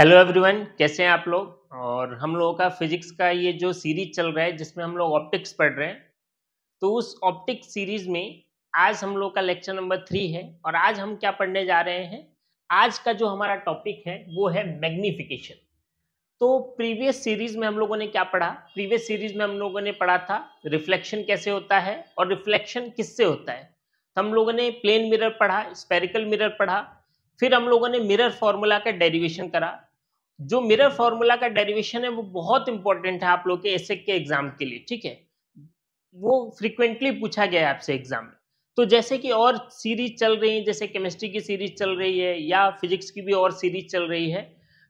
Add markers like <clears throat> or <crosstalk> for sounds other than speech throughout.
hello everyone कैसे हैं आप लोग और हम लोगों का फिजिक्स का ये जो सीरीज चल रहा है जिसमें हम लोग ऑप्टिक्स पढ़ रहे हैं तो उस ऑप्टिक्स सीरीज में आज हम लोग का लेक्चर नंबर थ्री है और आज हम क्या पढ़ने जा रहे हैं आज का जो हमारा टॉपिक है वो है मैग्निफिकेशन तो प्रीवियस सीरीज में हम लोगों ने क्या पढ़ा प्रीवियस सीरीज में हम लोगों ने पढ़ा था रिफ्लेक्शन कैसे होता है और रिफ्लेक्शन किससे होता है तो हम लोगों ने प्लेन मिरर पढ़ा स्पेरिकल मिरर पढ़ा फिर हम लोगों ने मिरर फॉर्मूला का डेरिवेशन करा जो मिरर फॉर्मूला का डेरिवेशन है वो बहुत इंपॉर्टेंट है आप लोग के एसेक के एग्जाम के लिए ठीक है वो फ्रिक्वेंटली पूछा गया है आपसे एग्जाम में तो जैसे कि और सीरीज चल रही है जैसे केमिस्ट्री की सीरीज चल रही है या फिजिक्स की भी और सीरीज चल रही है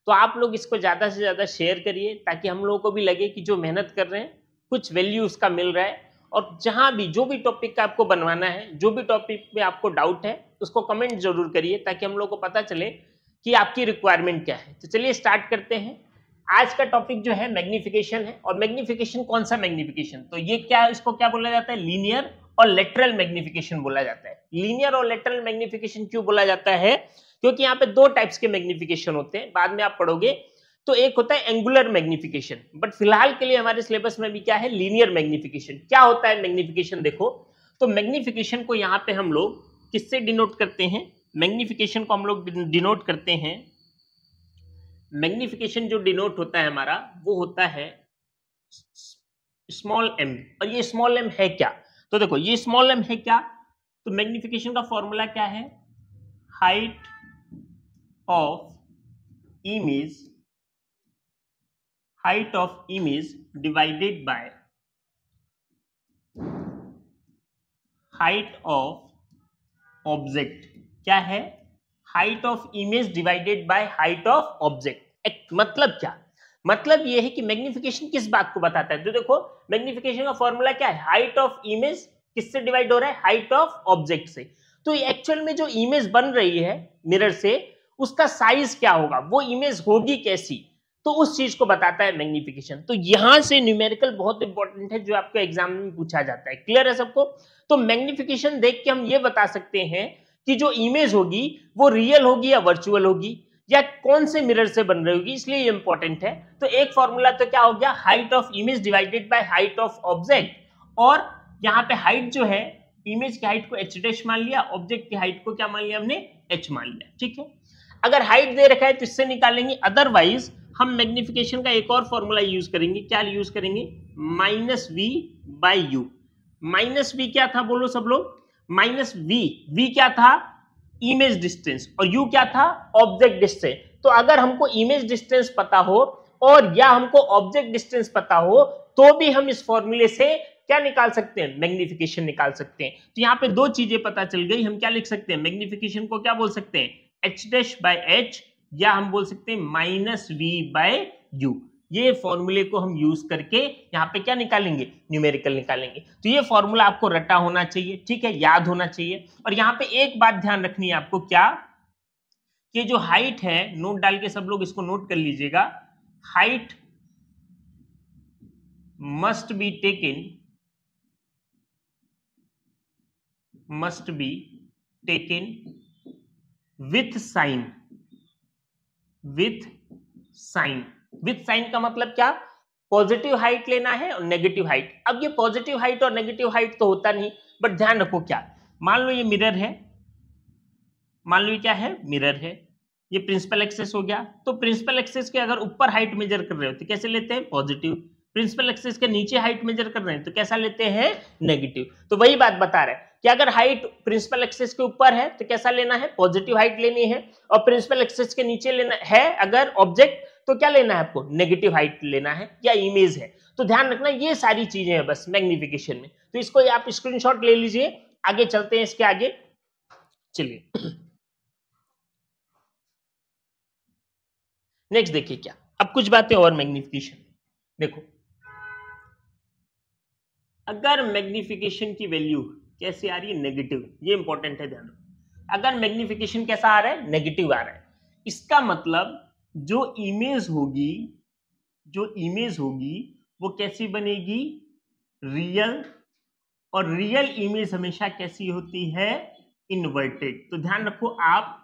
तो आप लोग इसको ज़्यादा से ज़्यादा शेयर करिए ताकि हम लोगों को भी लगे कि जो मेहनत कर रहे हैं कुछ वैल्यू उसका मिल रहा है और जहाँ भी जो भी टॉपिक का आपको बनवाना है जो भी टॉपिक में आपको डाउट है उसको कमेंट जरूर करिए ताकि हम लोग को पता चले कि आपकी रिक्वायरमेंट क्या है तो चलिए स्टार्ट करते हैं आज का टॉपिक जो है मैग्निफिकेशन है और मैग्निफिकेशन कौन सा मैग्निफिकेशन तो ये क्या इसको क्या बोला जाता है लीनियर और लेटरल मैग्निफिकेशन बोला जाता है लीनियर और लेटरल मैग्निफिकेशन क्यों बोला जाता है क्योंकि यहाँ पे दो टाइप्स के मैग्निफिकेशन होते हैं बाद में आप पढ़ोगे तो एक होता है एंगुलर मैग्निफिकेशन बट फिलहाल के लिए हमारे सिलेबस में भी क्या है लीनियर मैग्निफिकेशन क्या होता है मैग्निफिकेशन देखो तो मैग्निफिकेशन को यहाँ पे हम लोग किससे डिनोट करते हैं मैग्निफिकेशन को हम लोग डिनोट करते हैं मैग्निफिकेशन जो डिनोट होता है हमारा वो होता है स्मॉल एम और ये स्मॉल एम है क्या तो देखो ये स्मॉल एम है क्या तो मैग्निफिकेशन का फॉर्मूला क्या है height of image height of image divided by height of object क्या है height of image divided by height of object मतलब क्या मतलब यह है कि मैग्निफिकेशन किस बात को बताता है तो देखो मैग्निफिकेशन का फॉर्मूला क्या है हाइट ऑफ इमेज किससे डिवाइड हो रहा है हाइट ऑफ ऑब्जेक्ट से तो एक्चुअल में जो इमेज बन रही है मिरर से उसका साइज क्या होगा वो इमेज होगी कैसी तो उस चीज को बताता है मैग्निफिकेशन तो यहां से न्यूमेरिकल बहुत इंपॉर्टेंट है जो आपको एग्जाम में पूछा जाता है क्लियर है सबको तो मैग्निफिकेशन देख के हम ये बता सकते हैं कि जो इमेज होगी वो रियल होगी या वर्चुअल होगी या कौन से मिरर से बन रही होगी इसलिए ये इंपॉर्टेंट है तो एक फॉर्मूला तो क्या हो गया height of image divided by height of object और यहाँ पे हाइट जो है इमेज की हाइट को एच डैश मान लिया ऑब्जेक्ट की हाइट को क्या मान लिया हमने एच मान लिया ठीक है अगर हाइट दे रखा है तो इससे निकालेंगे अदरवाइज हम मैग्निफिकेशन का एक और फॉर्मूला यूज करेंगे क्या यूज करेंगे minus v by u minus v क्या था बोलो सब लोग माइनस वी वी क्या था इमेज डिस्टेंस और यू क्या था ऑब्जेक्ट डिस्टेंस तो अगर हमको इमेज डिस्टेंस पता हो और या हमको ऑब्जेक्ट डिस्टेंस पता हो तो भी हम इस फॉर्मूले से क्या निकाल सकते हैं मैग्निफिकेशन निकाल सकते हैं तो यहाँ पे दो चीजें पता चल गई हम क्या लिख सकते हैं मैग्निफिकेशन को क्या बोल सकते हैं एच डैश बाय एच या हम बोल सकते हैं माइनस वी बाय यू ये फॉर्मूले को हम यूज करके यहाँ पे क्या निकालेंगे न्यूमेरिकल निकालेंगे तो ये फॉर्मूला आपको रटा होना चाहिए ठीक है याद होना चाहिए और यहाँ पे एक बात ध्यान रखनी है आपको क्या कि जो हाइट है नोट डाल के सब लोग इसको नोट कर लीजिएगा height must be taken must be taken with sign with sign with sign का मतलब क्या पॉजिटिव हाइट लेना है और नेगेटिव हाइट अब ये पॉजिटिव हाइट और नेगेटिव हाइट तो होता नहीं बट ध्यान रखो क्या मान लो ये मिरर है मान लो क्या है मिरर है ये प्रिंसिपल एक्सेस हो गया तो प्रिंसिपल एक्सेस के अगर ऊपर हाइट मेजर कर रहे हो तो कैसे लेते हैं पॉजिटिव प्रिंसिपल एक्सेस के नीचे हाइट मेजर कर रहे हैं तो कैसा लेते हैं नेगेटिव तो वही बात बता रहे कि अगर हाइट प्रिंसिपल एक्सेस के ऊपर है तो कैसा लेना है पॉजिटिव हाइट लेनी है और प्रिंसिपल एक्सेस के नीचे लेना है अगर ऑब्जेक्ट तो क्या लेना है आपको नेगेटिव हाइट लेना है या इमेज है तो ध्यान रखना ये सारी चीजें हैं बस मैग्निफिकेशन में तो इसको आप स्क्रीनशॉट ले लीजिए आगे चलते हैं इसके आगे चलिए नेक्स्ट देखिए क्या अब कुछ बातें और मैग्निफिकेशन देखो अगर मैग्निफिकेशन की वैल्यू कैसे आ रही है नेगेटिव ये इंपॉर्टेंट है ध्यान अगर मैग्निफिकेशन कैसा आ रहा है नेगेटिव आ रहा है इसका मतलब जो इमेज होगी जो इमेज होगी वो कैसी बनेगी रियल और रियल इमेज हमेशा कैसी होती है इन्वर्टेड तो ध्यान रखो आप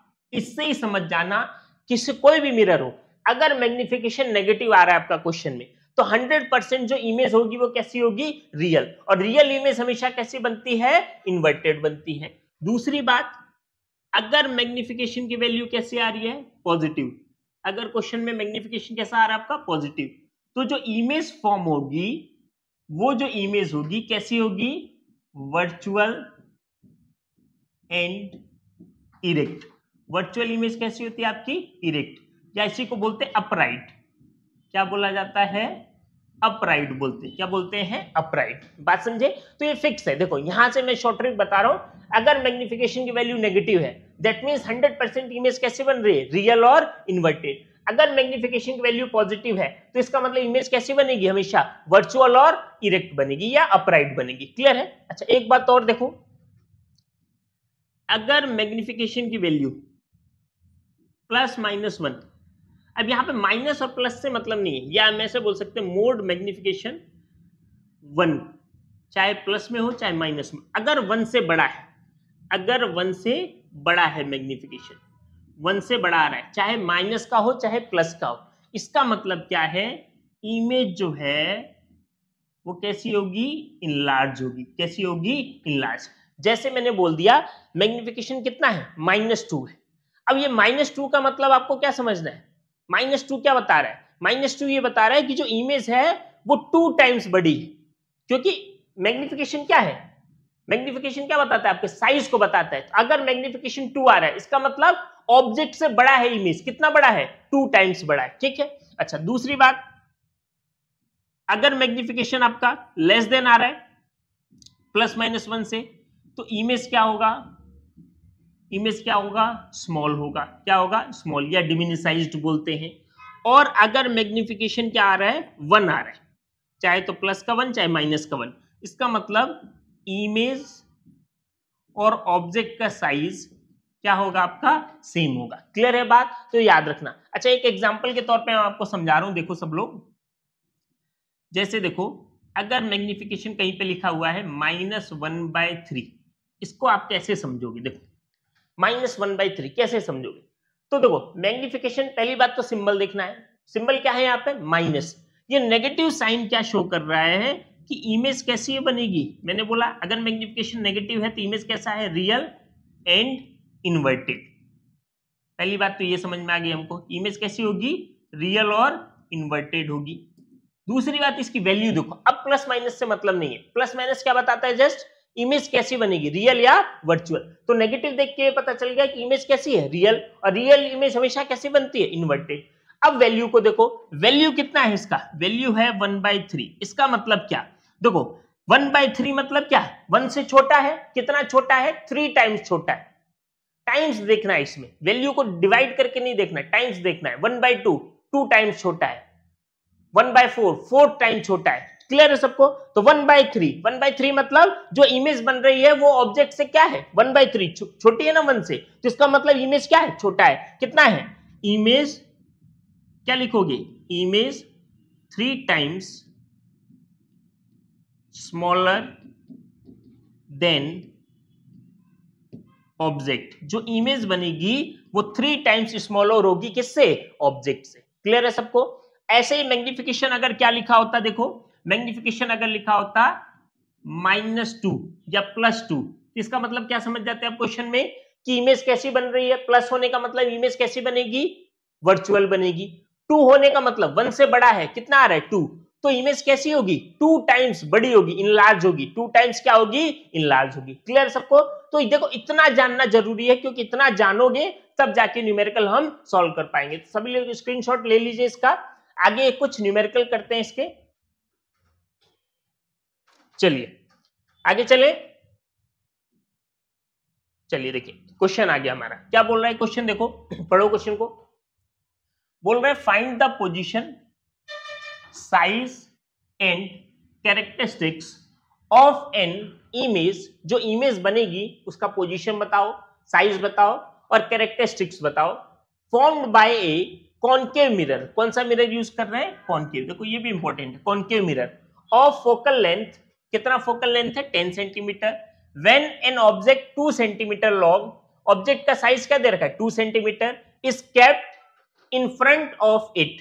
इससे ही समझ जाना किसी कोई भी मिरर हो अगर मैग्निफिकेशन नेगेटिव आ रहा है आपका क्वेश्चन में तो 100 परसेंट जो इमेज होगी वो कैसी होगी रियल और रियल इमेज हमेशा कैसी बनती है इन्वर्टेड बनती है दूसरी बात अगर मैग्निफिकेशन की वैल्यू कैसी आ रही है पॉजिटिव अगर क्वेश्चन में मैग्निफिकेशन कैसा आ रहा है आपका पॉजिटिव तो जो इमेज फॉर्म होगी वो जो इमेज होगी कैसी होगी virtual and erect virtual image कैसी होती है आपकी इरेक्ट या इसी को बोलते हैं अपराइट क्या बोला जाता है अपराइट बोलते क्या बोलते हैं अपराइट बात समझे तो ये फिक्स है देखो यहां से मैं शॉर्ट ट्रिक बता रहा हूं अगर मैग्निफिकेशन की वैल्यू नेगेटिव है that means hundred percent image कैसे बन रही है रियल और इन्वर्टेड अगर मैग्निफिकेशन की वैल्यू पॉजिटिव है तो इसका मतलब इमेज कैसी बनेगी हमेशा वर्चुअल और इरेक्ट बनेगी या अपराइट बनेगी क्लियर है अच्छा एक बात और देखो अगर मैग्निफिकेशन की वैल्यू प्लस माइनस वन अब यहां पे माइनस और प्लस से मतलब नहीं है या हम ऐसे बोल सकते हैं मोड मैग्निफिकेशन वन चाहे प्लस में हो चाहे माइनस में अगर वन से बड़ा है अगर वन से बड़ा है मैग्निफिकेशन वन से बड़ा आ रहा है चाहे माइनस का हो चाहे प्लस का हो इसका मतलब क्या है इमेज जो है वो कैसी होगी इनलार्ज होगी कैसी होगी इनलार्ज जैसे मैंने बोल दिया मैग्निफिकेशन कितना है माइनस टू है अब ये माइनस टू का मतलब आपको क्या समझना है माइनस टू क्या बता रहा है माइनस टू ये बता रहा है कि जो इमेज है वो टू टाइम्स बड़ी है क्योंकि मैग्निफिकेशन क्या है मैग्निफिकेशन क्या बताता है आपके साइज को बताता है तो अगर मैग्निफिकेशन टू आ रहा है इसका मतलब ऑब्जेक्ट से बड़ा है इमेज कितना बड़ा है टू टाइम्स बड़ा है ठीक है अच्छा दूसरी बात अगर मैग्निफिकेशन आपका लेस देन आ रहा है प्लस माइनस वन से तो इमेज क्या होगा इमेज क्या होगा स्मॉल होगा क्या होगा स्मॉल या डिमिनिसाइज बोलते हैं और अगर मैग्निफिकेशन क्या आ रहा है वन आ रहा है चाहे तो प्लस का वन चाहे माइनस का वन इसका मतलब इमेज और ऑब्जेक्ट का साइज क्या होगा आपका सेम होगा क्लियर है बात तो याद रखना अच्छा एक एग्जाम्पल के तौर पे मैं आपको समझा रहा हूं देखो सब लोग जैसे देखो अगर मैग्निफिकेशन कहीं पे लिखा हुआ है माइनस वन बाय थ्री इसको आप कैसे समझोगे देखो माइनस वन बाई थ्री कैसे समझोगे तो देखो मैग्निफिकेशन पहली बात तो सिंबल देखना है सिंबल क्या है यहाँ पे माइनस ये नेगेटिव साइन क्या शो कर रहा है कि इमेज कैसी बनेगी मैंने बोला अगर मैग्निफिकेशन नेगेटिव है तो इमेज कैसा है रियल एंड इन्वर्टेड पहली बात तो ये समझ में आ गई हमको इमेज कैसी होगी रियल और इन्वर्टेड होगी दूसरी बात इसकी वैल्यू देखो अब प्लस माइनस से मतलब नहीं है प्लस माइनस क्या बताता है जस्ट इमेज कैसी बनेगी रियल या वर्चुअल तो नेगेटिव देख के पता चल गया कि इमेज कैसी है रियल और रियल इमेज हमेशा कैसी बनती है इन्वर्टेड अब वैल्यू को देखो वैल्यू कितना है इसका वैल्यू है वन बाय थ्री इसका मतलब क्या देखो वन बाय थ्री मतलब क्या है वन से छोटा है कितना छोटा है थ्री टाइम्स छोटा है टाइम्स देखना है इसमें वैल्यू को डिवाइड करके नहीं देखना टाइम्स देखना है one by two two times छोटा है one by four four time छोटा है क्लियर है सबको तो one by three one by three मतलब जो इमेज बन रही है वो ऑब्जेक्ट से क्या है वन बाय थ्री छोटी है ना वन से तो इसका मतलब इमेज क्या है छोटा है कितना है इमेज क्या लिखोगे image three times smaller than object जो इमेज बनेगी वो थ्री टाइम्स स्मॉलर होगी किससे ऑब्जेक्ट से क्लियर है सबको ऐसे ही मैग्निफिकेशन अगर क्या लिखा होता देखो मैग्निफिकेशन अगर लिखा होता माइनस टू या प्लस टू तो इसका मतलब क्या समझ जाते हैं आप क्वेश्चन में कि इमेज कैसी बन रही है प्लस होने का मतलब इमेज कैसी बनेगी वर्चुअल बनेगी टू होने का मतलब वन से बड़ा है कितना आ रहा है टू तो इमेज कैसी होगी टू टाइम्स बड़ी होगी इनलार्ज होगी टू टाइम्स क्या होगी इनलार्ज होगी क्लियर सबको तो देखो इतना जानना जरूरी है क्योंकि इतना जानोगे तब जाके न्यूमेरिकल हम सॉल्व कर पाएंगे तो सभी लोग स्क्रीनशॉट ले लीजिए इसका आगे कुछ न्यूमेरिकल करते हैं इसके चलिए आगे चले चलिए देखिए क्वेश्चन आ गया हमारा क्या बोल रहा है क्वेश्चन देखो पढ़ो क्वेश्चन को बोल रहा है find the position size and characteristics of an image जो इमेज बनेगी उसका पोजिशन बताओ साइज बताओ और कैरेक्टरिस्टिक्स बताओ formed by a concave mirror कौन सा मिरर यूज कर रहे हैं कॉन्केव देखो ये भी इंपॉर्टेंट है concave mirror of focal length कितना फोकल लेंथ है ten centimetre when an object two centimetre long object का साइज क्या दे रखा है two centimetre is kept in front of it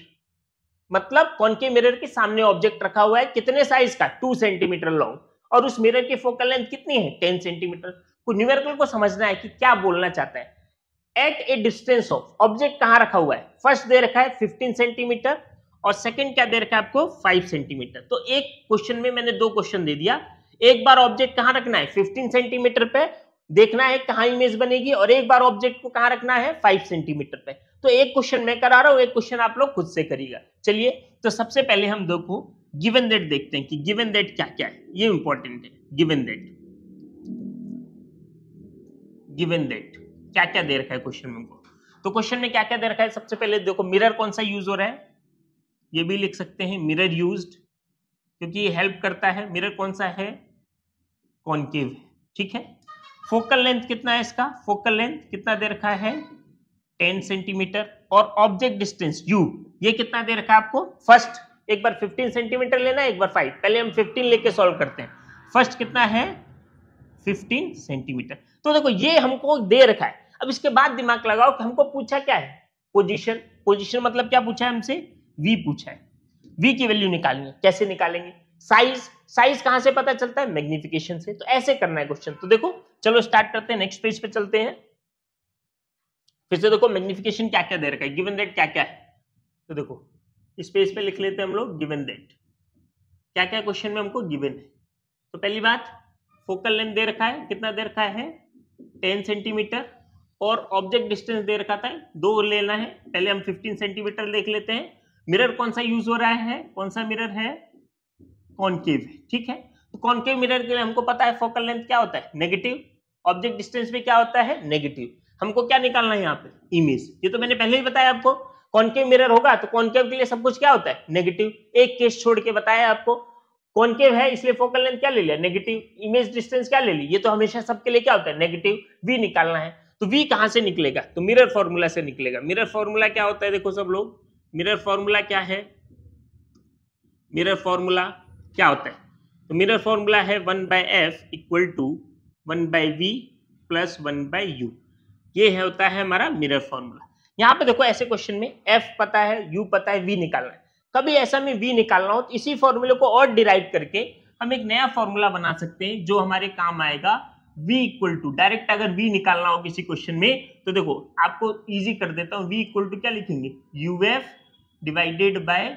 मतलब कौन के मिरर के सामने ऑब्जेक्ट रखा हुआ है कितने साइज का टू सेंटीमीटर लॉन्ग और उस मिरर की फोकल लेंथ कितनी है टेन सेंटीमीटर को न्यूमेरिकल को समझना है कि क्या बोलना चाहता है at a distance of object कहां रखा हुआ है फर्स्ट दे रखा है फिफ्टीन सेंटीमीटर और सेकंड क्या दे रखा है आपको फाइव सेंटीमीटर तो एक क्वेश्चन में मैंने दो क्वेश्चन दे दिया एक बार ऑब्जेक्ट कहां रखना है फिफ्टीन सेंटीमीटर पे देखना है कहाँ इमेज बनेगी और एक बार ऑब्जेक्ट को कहा रखना है फाइव सेंटीमीटर पे तो एक क्वेश्चन मैं करा रहा हूँ एक क्वेश्चन आप लोग खुद से करिएगा चलिए तो सबसे पहले हम देखो गिवन डेट देखते हैं कि गिवन डेट क्या क्या है ये इंपॉर्टेंट है गिवन डेट गिवन डेट क्या क्या दे रखा है क्वेश्चन में तो क्वेश्चन में क्या क्या दे रखा है सबसे पहले देखो मिरर कौन सा यूज हो रहा है ये भी लिख सकते हैं मिरर यूज्ड क्योंकि ये हेल्प करता है मिरर कौन सा है कॉन्केव है ठीक है फोकल लेंथ कितना है इसका फोकल लेंथ कितना दे रखा है टेन सेंटीमीटर और ऑब्जेक्ट डिस्टेंस यू ये कितना दे रखा है आपको फर्स्ट एक बार फिफ्टीन सेंटीमीटर लेना है एक बार फाइव पहले हम फिफ्टीन लेके सॉल्व करते हैं फर्स्ट कितना है फिफ्टीन सेंटीमीटर तो देखो ये हमको दे रखा है अब इसके बाद दिमाग लगाओ कि हमको पूछा क्या है पोजिशन पोजिशन मतलब क्या पूछा है हमसे वी पूछा है वी की वैल्यू निकालनी है कैसे निकालेंगे साइज साइज कहां से पता चलता है मैग्निफिकेशन से तो ऐसे करना है क्वेश्चन तो देखो चलो स्टार्ट करते हैं नेक्स्ट पेज पे चलते हैं फिर से देखो मैग्निफिकेशन क्या क्या दे रखा है गिवन दैट क्या क्या है तो देखो इस पेज पे लिख लेते हैं हम लोग गिवन दैट क्या क्या क्वेश्चन में हमको गिवन है तो पहली बात फोकल लेंथ दे रखा है कितना दे रखा है टेन सेंटीमीटर और ऑब्जेक्ट डिस्टेंस दे रखा था दो लेना है पहले हम फिफ्टीन सेंटीमीटर देख लेते हैं मिरर कौन सा यूज हो रहा है कौन सा मिरर है है ठीक है तो कॉन्केव मिरर के लिए हमको पता है फोकल लेंथ क्या होता है नेगेटिव ऑब्जेक्ट डिस्टेंस भी क्या होता है नेगेटिव हमको क्या निकालना है यहाँ पे इमेज ये तो मैंने पहले ही बताया आपको कॉनकेव मिरर होगा तो कॉन्केव के लिए सब कुछ क्या होता है नेगेटिव एक केस छोड़ के बताया आपको कॉनकेव है इसलिए फोकल लेंथ क्या ले लिया नेगेटिव इमेज डिस्टेंस क्या ले ली ये तो हमेशा सबके लिए क्या होता है नेगेटिव वी निकालना है तो वी कहां से निकलेगा तो मिरर फॉर्मूला से निकलेगा मिरर फॉर्मूला क्या होता है देखो सब लोग मिरर फॉर्मूला क्या है मिरर फॉर्मूला क्या होता है तो मिरर फॉर्मूला है one by f equal to one by v plus one by u ये है होता है हमारा मिरर फॉर्मूला यहाँ पे देखो ऐसे क्वेश्चन में एफ पता है यू पता है वी निकालना है कभी ऐसा में वी निकालना हो तो इसी फॉर्मूले को और डिराइव करके हम एक नया फॉर्मूला बना सकते हैं जो हमारे काम आएगा v इक्वल टू डायरेक्ट अगर v निकालना हो किसी क्वेश्चन में तो देखो आपको इजी कर देता हूँ v इक्वल टू क्या लिखेंगे u f divided by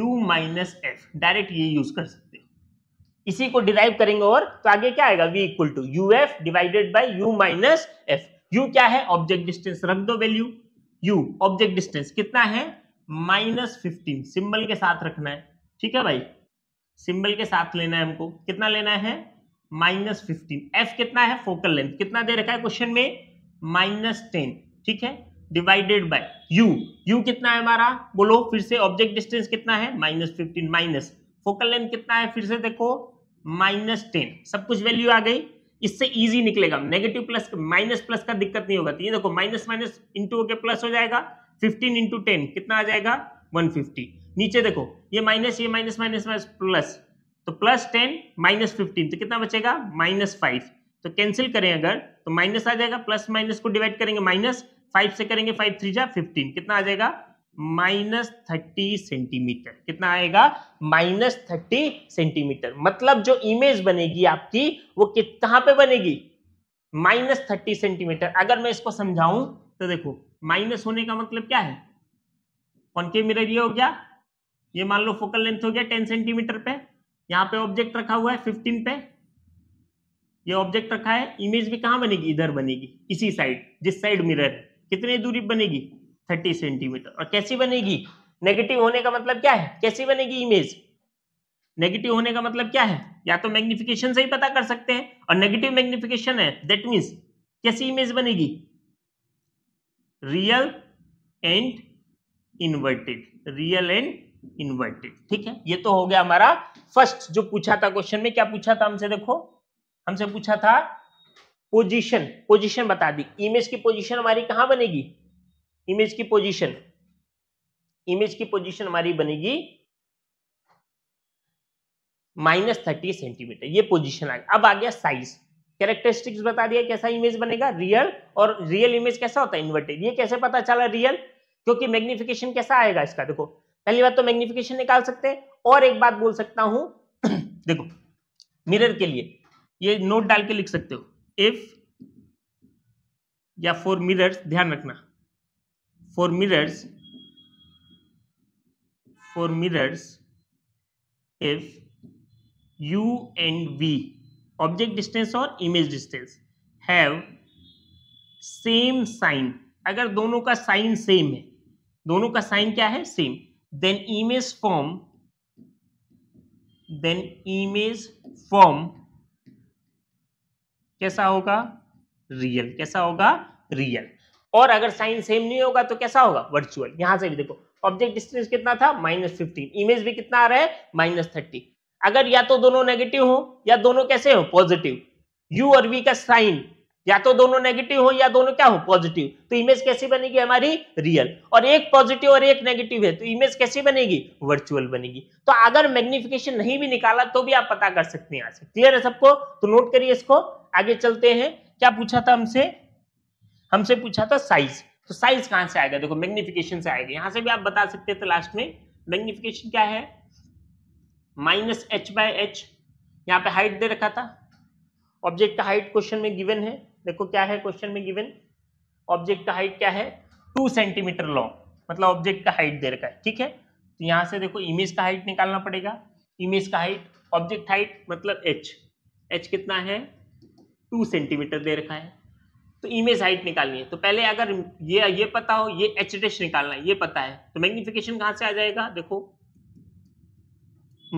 u minus f direct ये यूज कर सकते हैं इसी को डिराइव करेंगे और तो आगे क्या आएगा v equal to u f divided by u minus f u क्या है ऑब्जेक्ट डिस्टेंस रख दो वैल्यू u ऑब्जेक्ट डिस्टेंस कितना है माइनस फिफ्टीन सिंबल के साथ रखना है ठीक है भाई सिंबल के साथ लेना है हमको कितना लेना है माइनस फिफ्टीन एफ कितना है फोकल लेंथ कितना दे रखा है क्वेश्चन में माइनस टेन ठीक है डिवाइडेड बाय u u कितना है हमारा बोलो फिर से ऑब्जेक्ट डिस्टेंस कितना है minus fifteen minus focal length कितना है फिर से देखो माइनस टेन सब कुछ वैल्यू आ गई इससे इजी निकलेगा नेगेटिव प्लस माइनस प्लस का दिक्कत नहीं होगा तो ये देखो माइनस माइनस इंटू के प्लस हो जाएगा फिफ्टीन इंटू टेन कितना आ जाएगा वन फिफ्टी नीचे देखो ये माइनस ये माइनस माइनस माइनस प्लस तो प्लस टेन माइनस फिफ्टीन तो कितना बचेगा माइनस फाइव तो कैंसिल करें अगर तो माइनस आ जाएगा प्लस माइनस को डिवाइड करेंगे माइनस फाइव से करेंगे फाइव थ्री जा फिफ्टीन कितना आ जाएगा माइनस थर्टी सेंटीमीटर कितना आएगा माइनस थर्टी सेंटीमीटर मतलब जो इमेज बनेगी आपकी वो कहां पे बनेगी माइनस थर्टी सेंटीमीटर अगर मैं इसको समझाऊं तो देखो माइनस होने का मतलब क्या है कॉनकेव मिरर ये हो गया ये मान लो फोकल लेंथ हो गया टेन सेंटीमीटर पे यहां पे ऑब्जेक्ट रखा हुआ है फिफ्टीन पे ये ऑब्जेक्ट रखा है इमेज भी कहां बनेगी इधर बनेगी इसी साइड जिस साइड मिरर है कितनी दूरी बनेगी थर्टी सेंटीमीटर और कैसी बनेगी नेगेटिव होने का मतलब क्या है कैसी बनेगी इमेज नेगेटिव होने का मतलब क्या है या तो मैग्निफिकेशन से ही पता कर सकते हैं और नेगेटिव मैग्निफिकेशन है दैट मीन्स कैसी इमेज बनेगी real and inverted real and inverted ठीक है ये तो हो गया हमारा फर्स्ट जो पूछा था क्वेश्चन में क्या पूछा था हमसे देखो हमसे पूछा था पोजीशन पोजीशन बता दी इमेज की पोजीशन हमारी कहां बनेगी इमेज की पोजीशन इमेज की पोजीशन हमारी बनेगी माइनस थर्टी सेंटीमीटर ये पोजीशन आ गया अब आ गया साइज कैरेक्टरिस्टिक्स बता दिया कैसा इमेज बनेगा रियल और रियल इमेज कैसा होता है इन्वर्टेड ये कैसे पता चला रियल क्योंकि मैग्निफिकेशन कैसा आएगा इसका देखो पहली बात तो मैग्निफिकेशन निकाल सकते हैं और एक बात बोल सकता हूं <clears throat> देखो मिरर के लिए ये नोट डाल के लिख सकते हो इफ या फॉर मिरर्स ध्यान रखना for mirrors for mirrors if u and v object distance और image distance have same sign अगर दोनों का साइन सेम है दोनों का साइन क्या है same then image form then image form कैसा होगा रियल कैसा होगा रियल और अगर साइन सेम नहीं होगा तो कैसा होगा वर्चुअल यहां से भी देखो ऑब्जेक्ट डिस्टेंस कितना था माइनस फिफ्टीन इमेज भी कितना आ रहा है माइनस थर्टी अगर या तो दोनों नेगेटिव हो या दोनों कैसे हो पॉजिटिव यू और वी का साइन या तो दोनों नेगेटिव हो या दोनों क्या हो पॉजिटिव तो इमेज कैसी बनेगी हमारी रियल और एक पॉजिटिव और एक नेगेटिव है तो इमेज कैसी बनेगी वर्चुअल बनेगी तो अगर मैग्निफिकेशन नहीं भी निकाला तो भी आप पता कर सकते हैं यहाँ से क्लियर है सबको तो नोट करिए इसको आगे चलते हैं क्या पूछा था हमसे हमसे पूछा था साइज तो साइज कहां से आएगा देखो मैग्निफिकेशन से आएगा यहां से भी आप बता सकते थे लास्ट में मैग्निफिकेशन क्या है माइनस एच बाय एच यहाँ पे हाइट दे रखा था ऑब्जेक्ट का हाइट क्वेश्चन में गिवन है देखो क्या है क्वेश्चन में गिवन ऑब्जेक्ट का हाइट क्या है टू सेंटीमीटर लॉन्ग मतलब ऑब्जेक्ट का हाइट दे रखा है ठीक है तो यहाँ से देखो इमेज का हाइट निकालना पड़ेगा इमेज का हाइट ऑब्जेक्ट हाइट मतलब एच एच कितना है टू सेंटीमीटर दे रखा है तो इमेज हाइट निकालनी है तो पहले अगर ये ये पता हो ये एच डैश निकालना है ये पता है तो मैग्निफिकेशन कहाँ से आ जाएगा देखो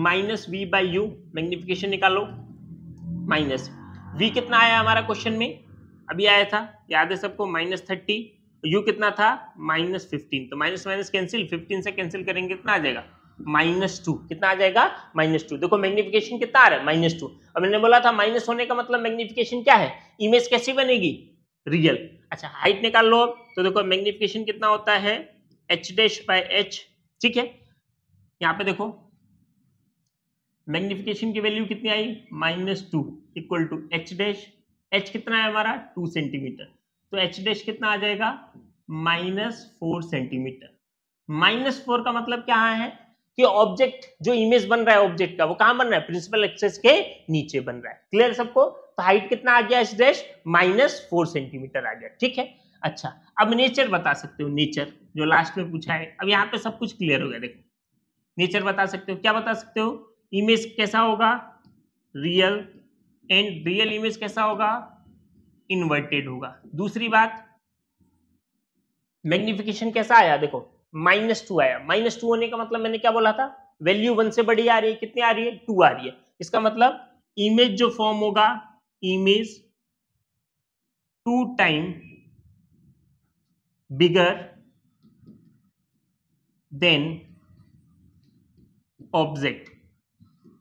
minus v by u magnification निकालो माइनस वी कितना आया हमारा क्वेश्चन में अभी आया था याद है सबको माइनस थर्टी यू कितना था माइनस फिफ्टीन तो माइनस माइनस कैंसिल फिफ्टीन से कैंसिल करेंगे कितना आ जाएगा माइनस टू कितना आ जाएगा माइनस टू देखो मैग्निफिकेशन कितना आ रहा है माइनस टू और मैंने बोला था माइनस होने का मतलब मैग्निफिकेशन क्या है इमेज कैसी बनेगी रियल अच्छा हाइट निकाल लो तो देखो मैग्निफिकेशन कितना होता है एच डैश बाय एच ठीक है यहाँ पे देखो मैग्निफिकेशन की वैल्यू कितनी आई minus two equal to h dash h कितना है हमारा टू सेंटीमीटर तो एच डैश कितना आ जाएगा minus four centimetre minus four का मतलब क्या है कि ऑब्जेक्ट जो इमेज बन रहा है ऑब्जेक्ट का वो कहां बन रहा है प्रिंसिपल एक्सेस के नीचे बन रहा है क्लियर सबको तो हाइट कितना आ गया h dash minus four centimetre आ गया ठीक है अच्छा अब नेचर बता सकते हो नेचर जो लास्ट में पूछा है अब यहाँ पे सब कुछ क्लियर हो गया देखो नेचर बता सकते हो क्या बता सकते हो इमेज कैसा होगा रियल एंड रियल इमेज कैसा होगा इन्वर्टेड होगा दूसरी बात मैग्निफिकेशन कैसा आया देखो माइनस टू आया माइनस टू होने का मतलब मैंने क्या बोला था वैल्यू वन से बड़ी आ रही है कितनी आ रही है टू आ रही है इसका मतलब इमेज जो फॉर्म होगा image two time bigger than object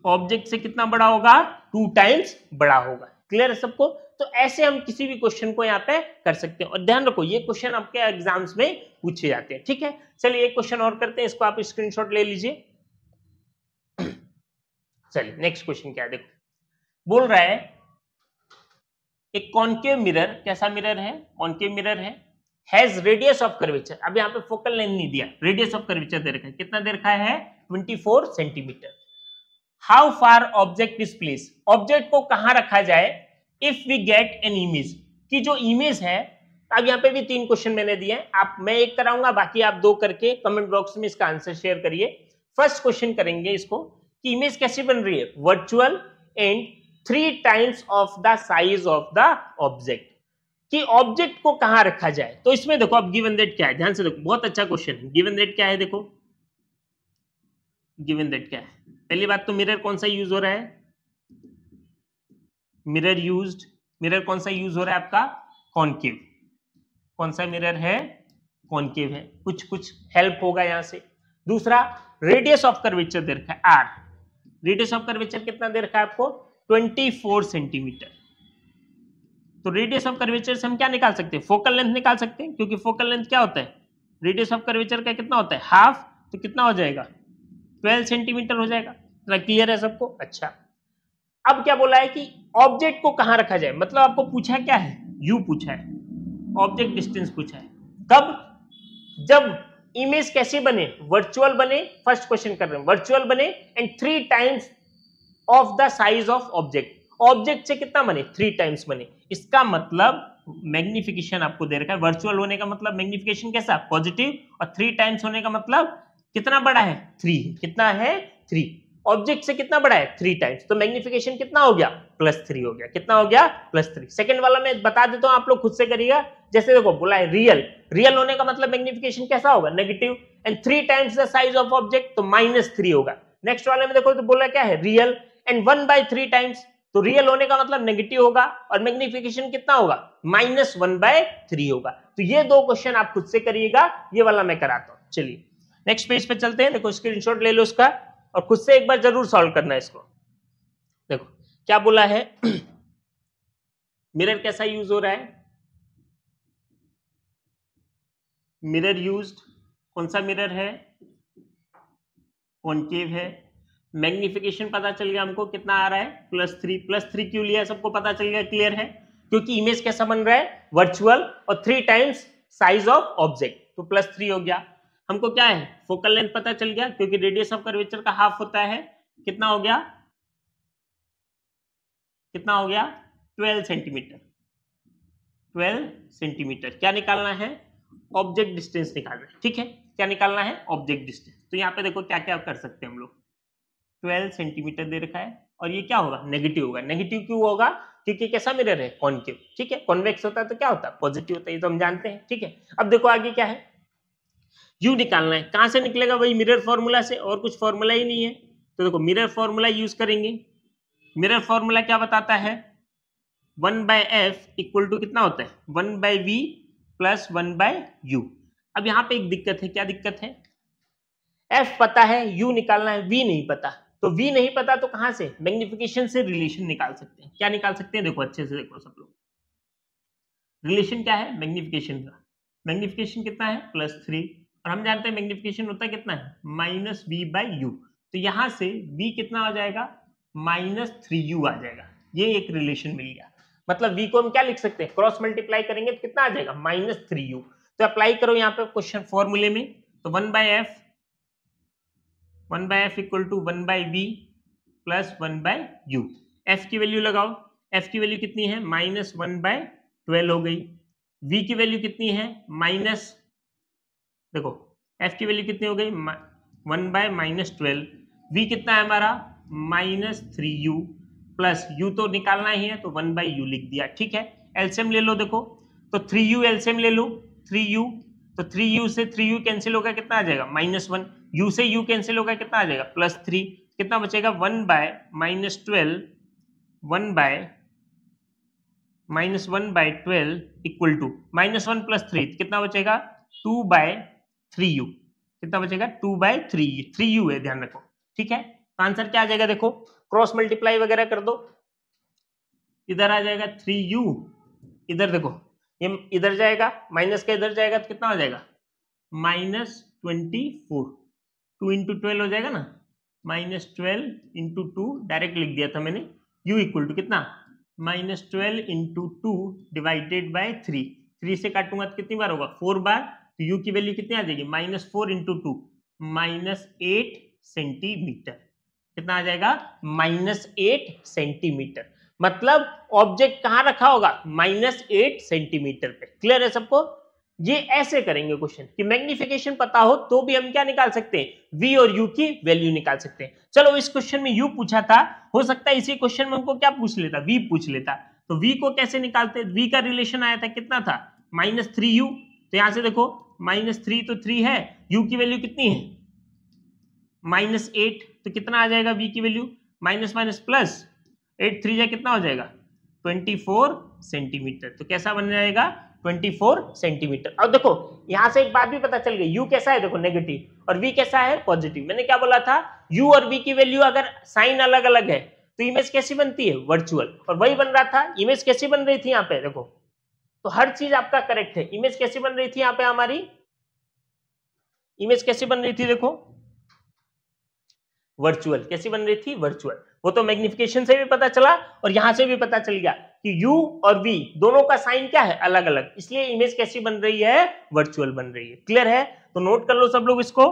object से कितना बड़ा होगा टू टाइम्स बड़ा होगा क्लियर है सबको तो ऐसे हम किसी भी क्वेश्चन को यहाँ पे कर सकते हैं और ध्यान रखो ये क्वेश्चन आपके एग्जाम्स में पूछे जाते हैं ठीक है चलिए एक क्वेश्चन और करते हैं इसको आप स्क्रीनशॉट ले लीजिए चलिए नेक्स्ट क्वेश्चन क्या देखो बोल रहा है एक कॉन्केव मिरर कैसा मिरर है कॉन्केव मिरर है हैज रेडियस ऑफ कर्वेचर अब यहाँ पे फोकल लेंथ नहीं दिया रेडियस ऑफ कर्वेचर दे रखा है कितना दे रखा है 24 centimetre how far object is place object को कहा रखा जाए if we get an image की जो इमेज है अब यहाँ पे भी तीन क्वेश्चन मैंने दिए हैं आप मैं एक कराऊंगा बाकी आप दो करके कमेंट बॉक्स में इसका आंसर शेयर करिए फर्स्ट क्वेश्चन करेंगे इसको कि इमेज कैसी बन रही है virtual and three times of the size of the object कि ऑब्जेक्ट को कहा रखा जाए तो इसमें देखो अब गिवन डेट क्या है ध्यान से देखो बहुत अच्छा क्वेश्चन है गिवन डेट क्या है देखो गिवन डेट क्या है पहली बात तो मिरर कौन सा यूज हो रहा है मिरर यूज मिरर कौन सा यूज हो रहा है आपका कॉन्केव कौन सा मिरर है कॉन्केव है कुछ कुछ हेल्प होगा यहां से दूसरा रेडियस ऑफ कर्वेचर दे रखा है आर रेडियस ऑफ कर्वेचर कितना दे रखा है आपको 24 सेंटीमीटर तो रेडियस ऑफ कर्वेचर से हम क्या निकाल सकते हैं फोकल लेंथ निकाल सकते हैं क्योंकि फोकल लेंथ क्या होता है रेडियस ऑफ कर्वेचर का कितना होता है हाफ तो कितना हो जाएगा ट्वेल्व सेंटीमीटर हो जाएगा इतना तो क्लियर है सबको अच्छा अब क्या बोला है कि ऑब्जेक्ट को कहाँ रखा जाए मतलब आपको पूछा क्या है यू पूछा है ऑब्जेक्ट डिस्टेंस पूछा है कब जब इमेज कैसे बने वर्चुअल बने फर्स्ट क्वेश्चन कर रहे हैं वर्चुअल बने and three times of the size of object object से कितना बने थ्री टाइम्स बने इसका मतलब मैग्निफिकेशन आपको दे रखा है वर्चुअल होने का मतलब मैग्निफिकेशन कैसा पॉजिटिव और थ्री टाइम्स होने का मतलब कितना बड़ा है थ्री कितना है थ्री ऑब्जेक्ट से कितना बड़ा है थ्री टाइम्स तो मैग्निफिकेशन कितना हो गया प्लस थ्री हो गया कितना हो गया प्लस थ्री सेकेंड वाला मैं बता देता हूँ आप लोग खुद से करिएगा जैसे देखो बोला है रियल रियल होने का मतलब मैग्निफिकेशन कैसा होगा negative and three times the size of object तो माइनस थ्री होगा नेक्स्ट वाले में देखो तो बोला क्या है real and one by three times तो रियल होने का मतलब नेगेटिव होगा और मैग्निफिकेशन कितना होगा माइनस वन बाय थ्री होगा तो ये दो क्वेश्चन आप खुद से करिएगा ये वाला मैं कराता हूँ चलिए नेक्स्ट पेज पे चलते हैं देखो स्क्रीनशॉट ले लो उसका और खुद से एक बार जरूर सॉल्व करना है इसको देखो क्या बोला है मिरर कैसा यूज हो रहा है मिरर यूज कौन सा मिरर है कॉन्केव है मैग्निफिकेशन पता चल गया हमको कितना आ रहा है प्लस थ्री प्लस थ्री क्यों लिया सबको पता चल गया क्लियर है क्योंकि इमेज कैसा बन रहा है वर्चुअल और three times size of object तो प्लस थ्री हो गया हमको क्या है फोकल लेंथ पता चल गया क्योंकि रेडियस ऑफ कर्वेचर का हाफ होता है कितना हो गया कितना हो गया ट्वेल्व सेंटीमीटर ट्वेल्व सेंटीमीटर क्या निकालना है ऑब्जेक्ट डिस्टेंस निकालना है ठीक है क्या निकालना है ऑब्जेक्ट डिस्टेंस तो यहाँ पे देखो क्या क्या कर सकते हैं हम लोग ट्वेल्व सेंटीमीटर दे रखा है और ये क्या होगा नेगेटिव होगा नेगेटिव क्यों होगा क्योंकि कैसा मिरर है कॉन्केव ठीक है कॉन्वेक्स होता है तो क्या होता है पॉजिटिव होता है ये तो हम जानते हैं ठीक है अब देखो आगे क्या है यू निकालना है कहाँ से निकलेगा वही मिरर फॉर्मूला से और कुछ फॉर्मूला ही नहीं है तो देखो मिरर फॉर्मूला यूज करेंगे मिरर फॉर्मूला क्या बताता है one by f equal to कितना होता है one by v plus one by u अब यहाँ पे एक दिक्कत है क्या दिक्कत है एफ पता है यू निकालना है वी नहीं पता तो वी नहीं पता तो कहाँ से मैग्निफिकेशन से रिलेशन निकाल सकते हैं क्या निकाल सकते हैं देखो अच्छे से देखो सब लोग रिलेशन क्या है मैग्निफिकेशन का मैग्निफिकेशन कितना है प्लस थ्री और हम जानते हैं मैग्निफिकेशन होता है कितना है माइनस वी बाई यू तो यहाँ से वी कितना आ जाएगा माइनस थ्री यू आ जाएगा ये एक रिलेशन मिल गया मतलब वी को हम क्या लिख सकते हैं क्रॉस मल्टीप्लाई करेंगे तो कितना आ जाएगा माइनस थ्री यू तो अप्लाई करो यहाँ पे क्वेश्चन फॉर्मूले में तो one by f one by f equal to one by v plus one by u f की वैल्यू लगाओ एफ की वैल्यू कितनी है माइनस वन बाय ट्वेल्व हो गई वी की वैल्यू कितनी है माइनस देखो एफ की वैल्यू कितनी हो गई one by minus twelve v कितना है हमारा minus three u plus u तो निकालना ही है तो वन बाई यू लिख दिया ठीक है एल्सियम ले लो देखो तो थ्री यू एल्सियम ले लो थ्री यू तो थ्री यू से थ्री यू कैंसिल होगा कितना आ जाएगा माइनस वन यू से यू कैंसिल होगा कितना आ जाएगा प्लस थ्री कितना बचेगा one by minus twelve one by minus one by twelve equal to minus one plus three कितना बचेगा टू बाय थ्री यू कितना बचेगा two by three three u है ध्यान रखो ठीक है तो आंसर क्या आ जाएगा देखो क्रॉस मल्टीप्लाई वगैरह कर दो इधर आ जाएगा थ्री यू इधर देखो ये इधर जाएगा माइनस का इधर जाएगा तो कितना हो जाएगा minus twenty four two into twelve हो जाएगा ना minus twelve into two direct लिख दिया था मैंने u इक्वल टू कितना minus twelve into two divided by three three से काटूंगा तो कितनी बार होगा फोर बार तो यू की वैल्यू कितनी आ जाएगी minus four into two minus eight centimetre कितना आ जाएगा माइनस एट सेंटीमीटर मतलब ऑब्जेक्ट कहां रखा होगा माइनस एट सेंटीमीटर पे क्लियर है सबको ये ऐसे करेंगे क्वेश्चन कि मैग्निफिकेशन पता हो तो भी हम क्या निकाल सकते हैं v और u की वैल्यू निकाल सकते हैं चलो इस क्वेश्चन में u पूछा था हो सकता है इसी क्वेश्चन में हमको क्या पूछ लेता v पूछ लेता तो v को कैसे निकालते v का रिलेशन आया था कितना था माइनस थ्री यू तो यहां से देखो माइनस थ्री तो थ्री है यू की वैल्यू कितनी है माइनस एट तो कितना आ जाएगा वी की value minus minus plus eight three जाए कितना हो जाएगा ट्वेंटी फोर सेंटीमीटर तो कैसा बन जाएगा ट्वेंटी फोर सेंटीमीटर और देखो यहां से एक बात भी पता चल गई यू कैसा है देखो नेगेटिव और वी कैसा है पॉजिटिव मैंने क्या बोला था यू और वी की वैल्यू अगर साइन अलग अलग है तो इमेज कैसी बनती है वर्चुअल और वही बन रहा था इमेज कैसी बन रही थी यहाँ पे देखो तो हर चीज आपका करेक्ट है इमेज कैसी बन रही थी यहां पे हमारी इमेज कैसी बन रही थी देखो वर्चुअल कैसी बन रही थी वर्चुअल वो तो मैग्निफिकेशन से भी पता चला और यहां से भी पता चल गया कि U और V दोनों का साइन क्या है अलग अलग इसलिए इमेज कैसी बन रही है वर्चुअल बन रही है क्लियर है तो नोट कर लो सब लोग इसको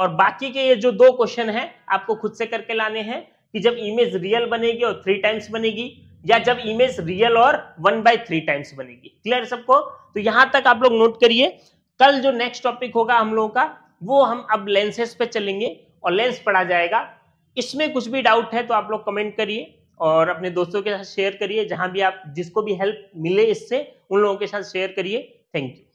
और बाकी के ये जो दो क्वेश्चन है आपको खुद से करके लाने हैं कि जब इमेज रियल बनेगी और थ्री टाइम्स बनेगी या जब इमेज रियल और वन बाई थ्री टाइम्स बनेगी क्लियर सबको तो यहां तक आप लोग नोट करिए कल जो नेक्स्ट टॉपिक होगा हम लोगों का वो हम अब लेंसेज पे चलेंगे और लेंस पढ़ा जाएगा इसमें कुछ भी डाउट है तो आप लोग कमेंट करिए और अपने दोस्तों के साथ शेयर करिए जहां भी आप जिसको भी हेल्प मिले इससे उन लोगों के साथ शेयर करिए थैंक यू